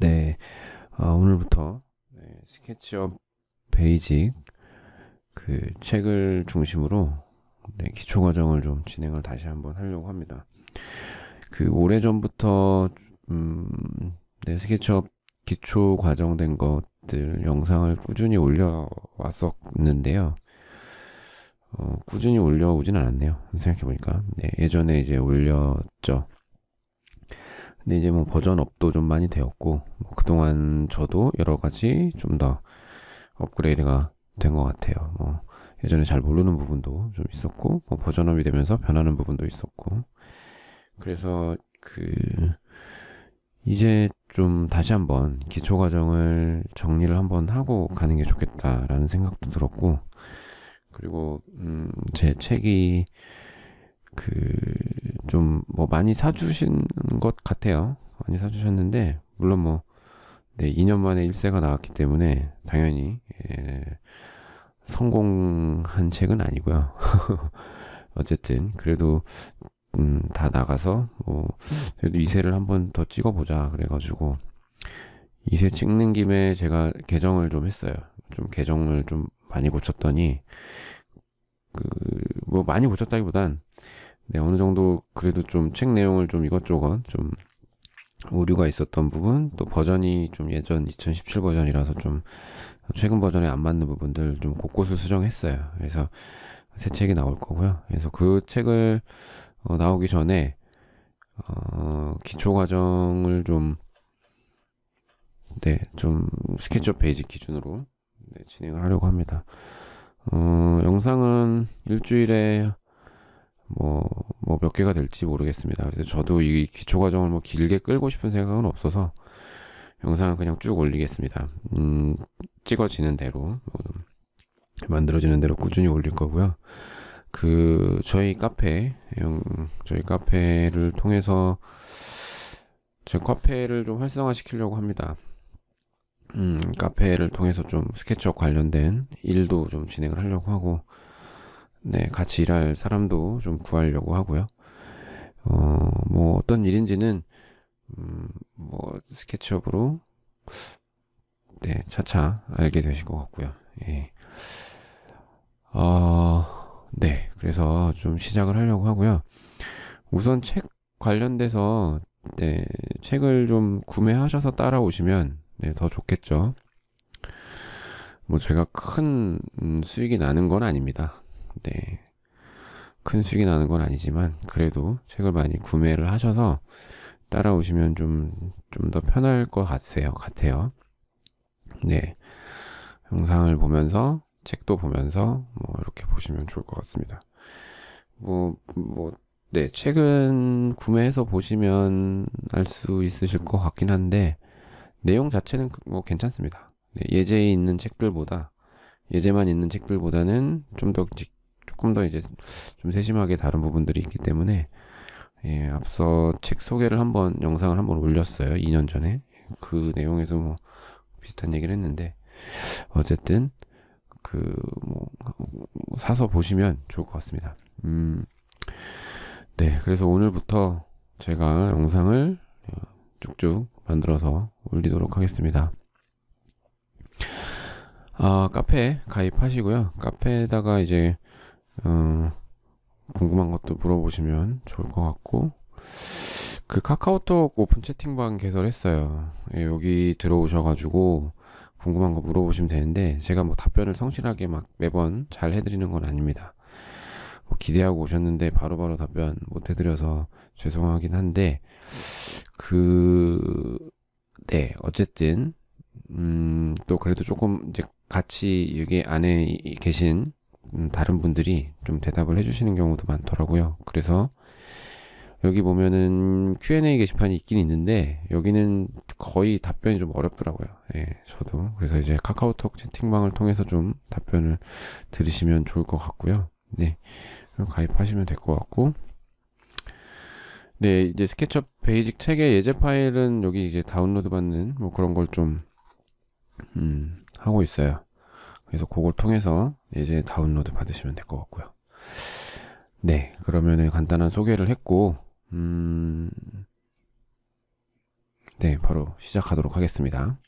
네, 아, 오늘부터 네, 스케치업 베이직 그 책을 중심으로 네, 기초 과정을 좀 진행을 다시 한번 하려고 합니다. 그 오래 전부터 음, 네, 스케치업 기초 과정된 것들 영상을 꾸준히 올려왔었는데요. 어, 꾸준히 올려오진 않았네요. 생각해보니까. 네, 예전에 이제 올렸죠. 근데 이제 뭐 버전업도 좀 많이 되었고 뭐 그동안 저도 여러 가지 좀 더 업그레이드가 된 것 같아요. 뭐 예전에 잘 모르는 부분도 좀 있었고 뭐 버전업이 되면서 변하는 부분도 있었고 그래서 그 이제 좀 다시 한번 기초 과정을 정리를 한번 하고 가는 게 좋겠다라는 생각도 들었고 그리고 음제 책이 그 좀뭐 많이 사주신 것 같아요. 많이 사주셨는데 물론 뭐 네, 2년 만에 1세가 나왔기 때문에 당연히 예, 성공한 책은 아니고요. 어쨌든 그래도 음, 다 나가서 뭐 그래도 2세를 한번 더 찍어보자 그래가지고 2세 찍는 김에 제가 개정을 좀 했어요. 좀 개정을 좀 많이 고쳤더니 그 뭐 많이 고쳤다기보단 네, 어느 정도 그래도 좀 책 내용을 좀 이것저것 좀 오류가 있었던 부분, 또 버전이 좀 예전 2017 버전이라서 좀 최근 버전에 안 맞는 부분들 좀 곳곳을 수정했어요. 그래서 새 책이 나올 거고요. 그래서 그 책을 어, 나오기 전에 어, 기초 과정을 좀 네, 좀 스케치업 베이직 기준으로 네, 진행을 하려고 합니다. 어, 영상은 일주일에 뭐, 뭐몇 개가 될지 모르겠습니다. 그래서 저도 이 기초 과정을 뭐 길게 끌고 싶은 생각은 없어서 영상을 그냥 쭉 올리겠습니다. 음, 찍어지는 대로, 뭐, 만들어지는 대로 꾸준히 올릴 거고요. 그, 저희 카페, 저희 카페를 통해서 제 카페를 좀 활성화 시키려고 합니다. 음, 카페를 통해서 좀 스케치업 관련된 일도 좀 진행을 하려고 하고, 네, 같이 일할 사람도 좀 구하려고 하고요. 어, 뭐 어떤 일인지는 음, 뭐 스케치업으로 네, 차차 알게 되실 것 같고요. 예. 어, 네, 그래서 좀 시작을 하려고 하고요. 우선 책 관련돼서 네, 책을 좀 구매하셔서 따라오시면 네, 더 좋겠죠. 뭐 제가 큰 수익이 나는 건 아닙니다. 네. 큰 수익이 나는 건 아니지만 그래도 책을 많이 구매를 하셔서 따라오시면 좀 좀 더 편할 것 같아요. 같아요. 네. 영상을 보면서 책도 보면서 뭐 이렇게 보시면 좋을 것 같습니다. 뭐뭐 뭐, 네, 책은 구매해서 보시면 알 수 있으실 것 같긴 한데 내용 자체는 그, 뭐 괜찮습니다. 네. 예제에 있는 책들보다 예제만 있는 책들보다는 좀더 조금 더 이제 좀 세심하게 다른 부분들이 있기 때문에 예, 앞서 책 소개를 한번 영상을 한번 올렸어요. 2년 전에 그 내용에서 뭐 비슷한 얘기를 했는데 어쨌든 그뭐 사서 보시면 좋을 것 같습니다. 음, 네, 그래서 오늘부터 제가 영상을 어, 쭉쭉 만들어서 올리도록 하겠습니다. 아, 카페 가입하시고요. 카페에다가 이제 어, 궁금한 것도 물어보시면 좋을 것 같고 그 카카오톡 오픈 채팅방 개설했어요. 예, 여기 들어오셔가지고 궁금한 거 물어보시면 되는데 제가 뭐 답변을 성실하게 막 매번 잘 해드리는 건 아닙니다. 뭐 기대하고 오셨는데 바로바로 바로 답변 못 해드려서 죄송하긴 한데 그 네 어쨌든 음 또 그래도 조금 이제 같이 여기 안에 계신 음, 다른 분들이 좀 대답을 해주시는 경우도 많더라고요. 그래서 여기 보면은 Q&A 게시판이 있긴 있는데 여기는 거의 답변이 좀 어렵더라고요. 예, 저도 그래서 이제 카카오톡 채팅방을 통해서 좀 답변을 들으시면 좋을 것 같고요. 네, 가입하시면 될 것 같고. 네, 이제 스케쳐 베이직 책의 예제 파일은 여기 이제 다운로드 받는 뭐 그런 걸 좀, 음, 하고 있어요. 그래서 그걸 통해서 이제 다운로드 받으시면 될 것 같고요. 네, 그러면은 간단한 소개를 했고, 음, 네, 바로 시작하도록 하겠습니다.